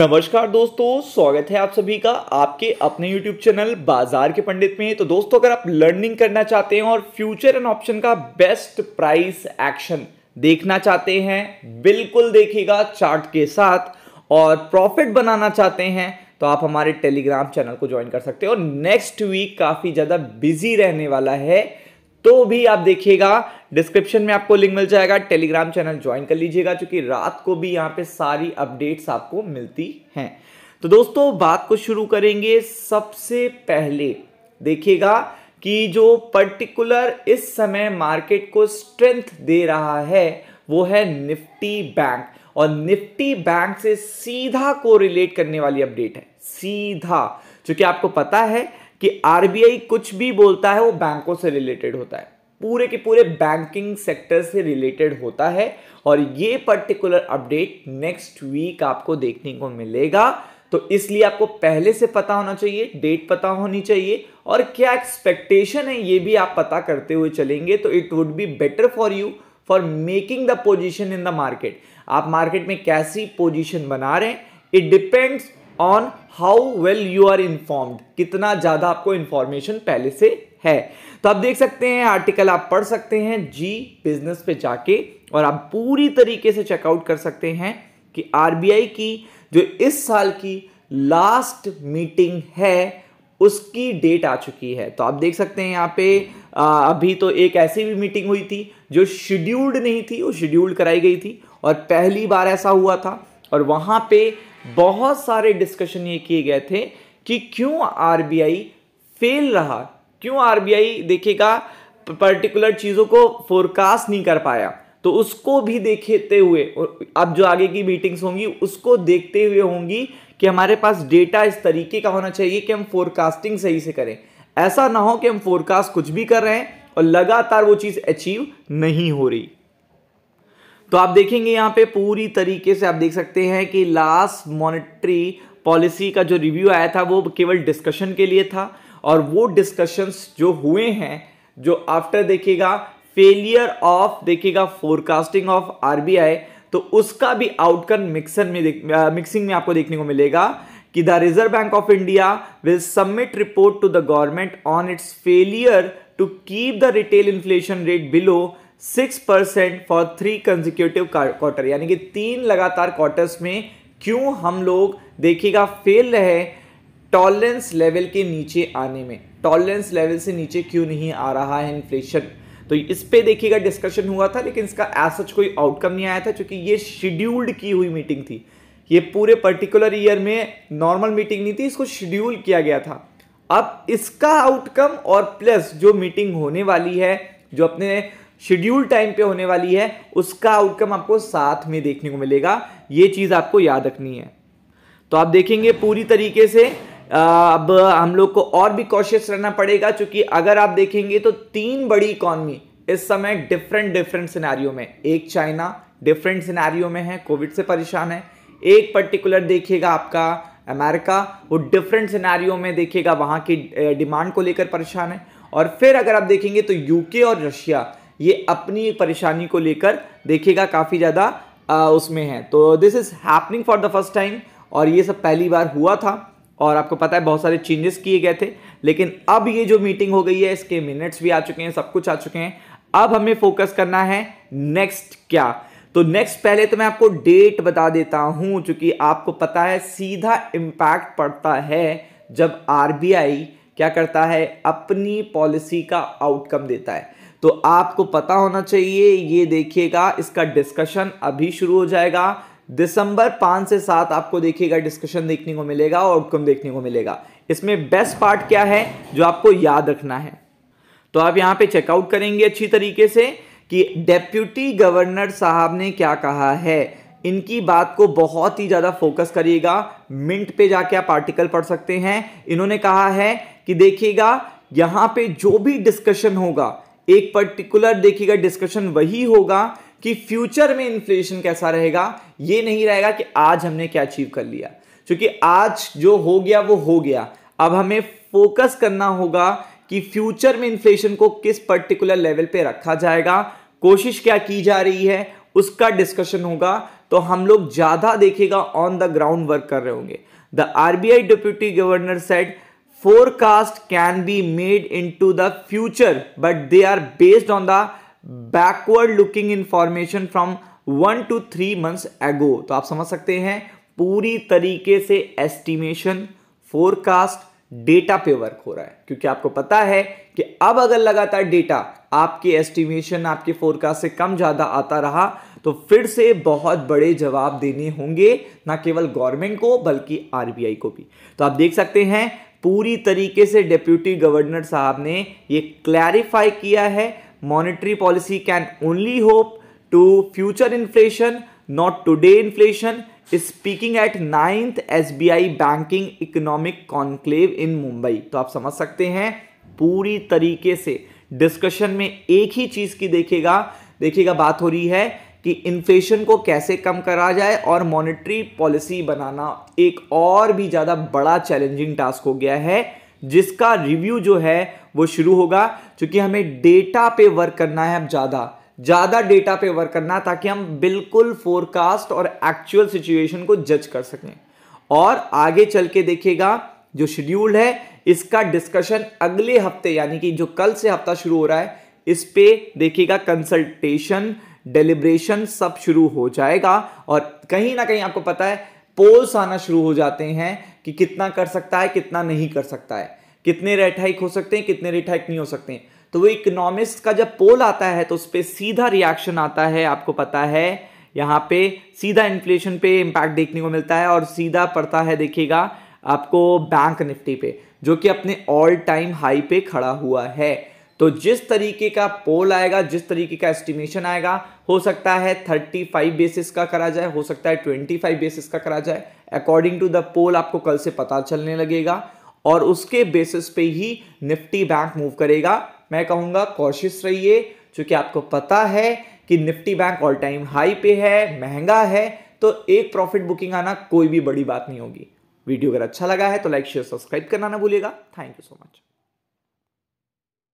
नमस्कार दोस्तों स्वागत है आप सभी का आपके अपने YouTube चैनल बाजार के पंडित में तो दोस्तों अगर आप लर्निंग करना चाहते हैं और फ्यूचर एंड ऑप्शन का बेस्ट प्राइस एक्शन देखना चाहते हैं बिल्कुल देखिएगा चार्ट के साथ और प्रॉफिट बनाना चाहते हैं तो आप हमारे टेलीग्राम चैनल को ज्वाइन कर सकते हो नेक्स्ट वीक काफ़ी ज़्यादा बिजी रहने वाला है तो भी आप देखिएगा डिस्क्रिप्शन में आपको लिंक मिल जाएगा टेलीग्राम चैनल ज्वाइन कर लीजिएगा क्योंकि रात को भी यहाँ पे सारी अपडेट्स आपको मिलती हैं तो दोस्तों बात को शुरू करेंगे सबसे पहले देखिएगा कि जो पर्टिकुलर इस समय मार्केट को स्ट्रेंथ दे रहा है वो है निफ्टी बैंक और निफ्टी बैंक से सीधा को रिलेट करने वाली अपडेट है सीधा क्योंकि आपको पता है कि आरबीआई कुछ भी बोलता है वो बैंकों से रिलेटेड होता है पूरे के पूरे बैंकिंग सेक्टर से रिलेटेड होता है और ये पर्टिकुलर अपडेट नेक्स्ट वीक आपको देखने को मिलेगा तो इसलिए आपको पहले से पता होना चाहिए डेट पता होनी चाहिए और क्या एक्सपेक्टेशन है ये भी आप पता करते हुए चलेंगे तो it would be better for you for making the position in the market आप मार्केट में कैसी पोजिशन बना रहे हैं it depends on how well you are informed कितना ज़्यादा आपको इन्फॉर्मेशन पहले से है तो आप देख सकते हैं आर्टिकल आप पढ़ सकते हैं जी बिजनेस पे जाके और आप पूरी तरीके से चेकआउट कर सकते हैं कि आरबीआई की जो इस साल की लास्ट मीटिंग है उसकी डेट आ चुकी है तो आप देख सकते हैं यहाँ पे आ, अभी तो एक ऐसी भी मीटिंग हुई थी जो शेड्यूल्ड नहीं थी वो शेड्यूल्ड कराई गई थी और पहली बार ऐसा हुआ था और वहाँ पे बहुत सारे डिस्कशन ये किए गए थे कि क्यों आरबीआई फेल रहा क्यों आरबीआई देखेगा पर्टिकुलर चीज़ों को फोरकास्ट नहीं कर पाया तो उसको भी देखते हुए अब जो आगे की मीटिंग्स होंगी उसको देखते हुए होंगी कि हमारे पास डेटा इस तरीके का होना चाहिए कि हम फोरकास्टिंग सही से करें ऐसा ना हो कि हम फोरकास्ट कुछ भी कर रहे हैं और लगातार वो चीज़ अचीव नहीं हो रही तो आप देखेंगे यहाँ पे पूरी तरीके से आप देख सकते हैं कि लास्ट मॉनिटरी पॉलिसी का जो रिव्यू आया था वो केवल डिस्कशन के लिए था और वो डिस्कशंस जो हुए हैं जो आफ्टर देखिएगा फेलियर ऑफ देखिएगा फोरकास्टिंग ऑफ आरबीआई तो उसका भी आउटकम मिक्सन में मिक्सिंग में आपको देखने को मिलेगा कि the Reserve Bank of India will submit report to the government on its failure to keep the retail inflation rate below six percent for three consecutive quarter यानी कि तीन लगातार क्वार्टर्स में क्यों हम लोग देखिएगा फेल रहे टॉलरेंस लेवल के नीचे आने में टॉलरेंस लेवल से नीचे क्यों नहीं आ रहा है इन्फ्लेशन तो इस पे देखिएगा डिस्कशन हुआ था लेकिन इसका एज सच कोई आउटकम नहीं आया था क्योंकि ये शेड्यूल्ड की हुई मीटिंग थी ये पूरे पर्टिकुलर ईयर में नॉर्मल मीटिंग नहीं थी इसको शेड्यूल किया गया था अब इसका आउटकम और प्लस जो मीटिंग होने वाली है जो अपने शेड्यूल टाइम पे होने वाली है उसका आउटकम आपको साथ में देखने को मिलेगा ये चीज़ आपको याद रखनी है तो आप देखेंगे पूरी तरीके से अब हम लोग को और भी कॉशियस रहना पड़ेगा क्योंकि अगर आप देखेंगे तो तीन बड़ी इकॉनमी इस समय डिफरेंट डिफरेंट सिनारियों में एक चाइना डिफरेंट सिनारियों में है कोविड से परेशान है एक पर्टिकुलर देखिएगा आपका अमेरिका वो डिफरेंट सिनारियों में देखिएगा वहाँ की डिमांड को लेकर परेशान है और फिर अगर आप देखेंगे तो यूके और रशिया ये अपनी परेशानी को लेकर देखिएगा काफ़ी ज़्यादा उसमें है तो this is happening for the first time और ये सब पहली बार हुआ था और आपको पता है बहुत सारे चेंजेस किए गए थे लेकिन अब ये जो मीटिंग हो गई है इसके मिनट्स भी आ चुके हैं सब कुछ आ चुके हैं अब हमें फोकस करना है नेक्स्ट क्या तो नेक्स्ट पहले तो मैं आपको डेट बता देता हूं चूंकि आपको पता है सीधा इम्पैक्ट पड़ता है जब आरबीआई क्या करता है अपनी पॉलिसी का आउटकम देता है तो आपको पता होना चाहिए ये देखिएगा इसका डिस्कशन अभी शुरू हो जाएगा दिसंबर पाँच से सात आपको देखिएगा डिस्कशन देखने को मिलेगा और आउटकम देखने को मिलेगा इसमें बेस्ट पार्ट क्या है जो आपको याद रखना है तो आप यहाँ पे चेकआउट करेंगे अच्छी तरीके से कि डेप्यूटी गवर्नर साहब ने क्या कहा है इनकी बात को बहुत ही ज़्यादा फोकस करिएगा मिंट पे जाके आप आर्टिकल पढ़ सकते हैं इन्होंने कहा है कि देखिएगा यहाँ पे जो भी डिस्कशन होगा एक पर्टिकुलर देखिएगा डिस्कशन वही होगा कि फ्यूचर में इन्फ्लेशन कैसा रहेगा ये नहीं रहेगा कि आज हमने क्या अचीव कर लिया क्योंकि आज जो हो गया वो हो गया अब हमें फोकस करना होगा कि फ्यूचर में इन्फ्लेशन को किस पर्टिकुलर लेवल पे रखा जाएगा कोशिश क्या की जा रही है उसका डिस्कशन होगा तो हम लोग ज़्यादा देखेगा ऑन द ग्राउंड वर्क कर रहे होंगे the RBI deputy governor set forecast can be made into the future but they are based on the backward looking information from one two three months ago तो आप समझ सकते हैं पूरी तरीके से एस्टिमेशन फोरकास्ट डेटा पे work हो रहा है क्योंकि आपको पता है कि अब अगर लगातार डेटा आपके एस्टिमेशन आपके फोरकास्ट से कम ज़्यादा आता रहा तो फिर से बहुत बड़े जवाब देने होंगे ना केवल गवर्नमेंट को बल्कि आरबीआई को भी तो आप देख सकते हैं पूरी तरीके से डिप्यूटी गवर्नर साहब ने ये क्लैरिफाई किया है monetary policy can only hope to future inflation not today inflation speaking at ninth S B I banking economic conclave in Mumbai तो आप समझ सकते हैं पूरी तरीके से डिस्कशन में एक ही चीज़ की देखेगा देखिएगा बात हो रही है कि इन्फ्लेशन को कैसे कम करा जाए और मॉनेटरी पॉलिसी बनाना एक और भी ज़्यादा बड़ा चैलेंजिंग टास्क हो गया है जिसका रिव्यू जो है वो शुरू होगा क्योंकि हमें डेटा पे वर्क करना है अब ज़्यादा ज़्यादा डेटा पे वर्क करना ताकि हम बिल्कुल फोरकास्ट और एक्चुअल सिचुएशन को जज कर सकें और आगे चल के देखिएगा जो शेड्यूल है इसका डिस्कशन अगले हफ्ते यानी कि जो कल से हफ्ता शुरू हो रहा है इस पे देखिएगा कंसल्टेशन डेलिब्रेशन सब शुरू हो जाएगा और कहीं ना कहीं आपको पता है पोल्स आना शुरू हो जाते हैं कि कितना कर सकता है कितना नहीं कर सकता है कितने रेट हाइक हो सकते हैं कितने रेट हाइक नहीं हो सकते हैं तो वो इकोनॉमिस्ट का जब पोल आता है तो उस पर सीधा रिएक्शन आता है आपको पता है यहाँ पे सीधा इन्फ्लेशन पे इम्पैक्ट देखने को मिलता है और सीधा पड़ता है देखिएगा आपको बैंक निफ्टी पे जो कि अपने ऑल टाइम हाई पे खड़ा हुआ है तो जिस तरीके का पोल आएगा जिस तरीके का एस्टिमेशन आएगा हो सकता है 35 बेसिस का करा जाए हो सकता है 25 बेसिस का करा जाए अकॉर्डिंग टू द पोल आपको कल से पता चलने लगेगा और उसके बेसिस पे ही निफ्टी बैंक मूव करेगा मैं कहूँगा कोशिश रहिए चूंकि आपको पता है कि Nifty bank all time high पे है महंगा है तो एक प्रॉफिट बुकिंग आना कोई भी बड़ी बात नहीं होगी वीडियो अगर अच्छा लगा है तो लाइक शेयर सब्सक्राइब करना ना भूलिएगा थैंक यू सो मच